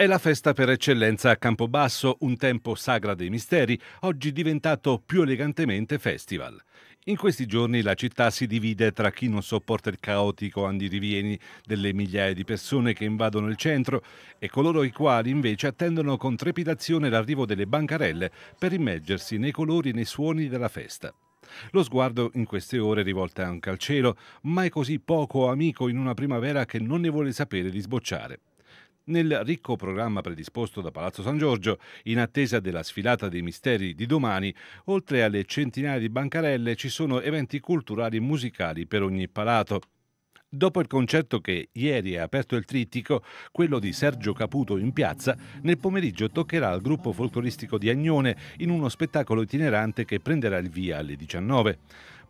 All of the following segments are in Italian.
È la festa per eccellenza a Campobasso, un tempo sagra dei misteri, oggi diventato più elegantemente festival. In questi giorni la città si divide tra chi non sopporta il caotico andirivieni delle migliaia di persone che invadono il centro e coloro i quali invece attendono con trepidazione l'arrivo delle bancarelle per immergersi nei colori e nei suoni della festa. Lo sguardo in queste ore è rivolto anche al cielo, mai così poco amico in una primavera che non ne vuole sapere di sbocciare nel ricco programma predisposto da Palazzo San Giorgio, in attesa della sfilata dei misteri di domani, oltre alle centinaia di bancarelle ci sono eventi culturali e musicali per ogni palato. Dopo il concerto che ieri ha aperto il trittico, quello di Sergio Caputo in piazza, nel pomeriggio toccherà al gruppo folcloristico di Agnone in uno spettacolo itinerante che prenderà il via alle 19.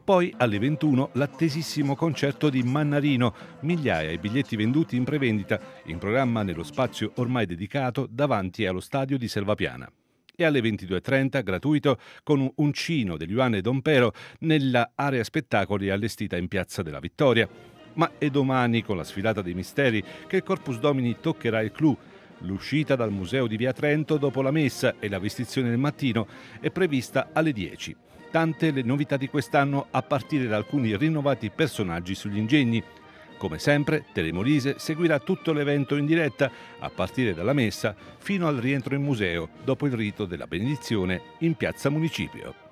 Poi alle 21 l'attesissimo concerto di Mannarino, migliaia i biglietti venduti in prevendita, in programma nello spazio ormai dedicato davanti allo stadio di Selvapiana e alle 22.30 gratuito con un uncino degli Juane Dompero nella area spettacoli allestita in Piazza della Vittoria. Ma è domani con la sfilata dei misteri che il Corpus Domini toccherà il clou. L'uscita dal museo di Via Trento dopo la messa e la vestizione del mattino è prevista alle 10 tante le novità di quest'anno a partire da alcuni rinnovati personaggi sugli ingegni. Come sempre, Telemolise seguirà tutto l'evento in diretta, a partire dalla messa fino al rientro in museo, dopo il rito della benedizione in piazza Municipio.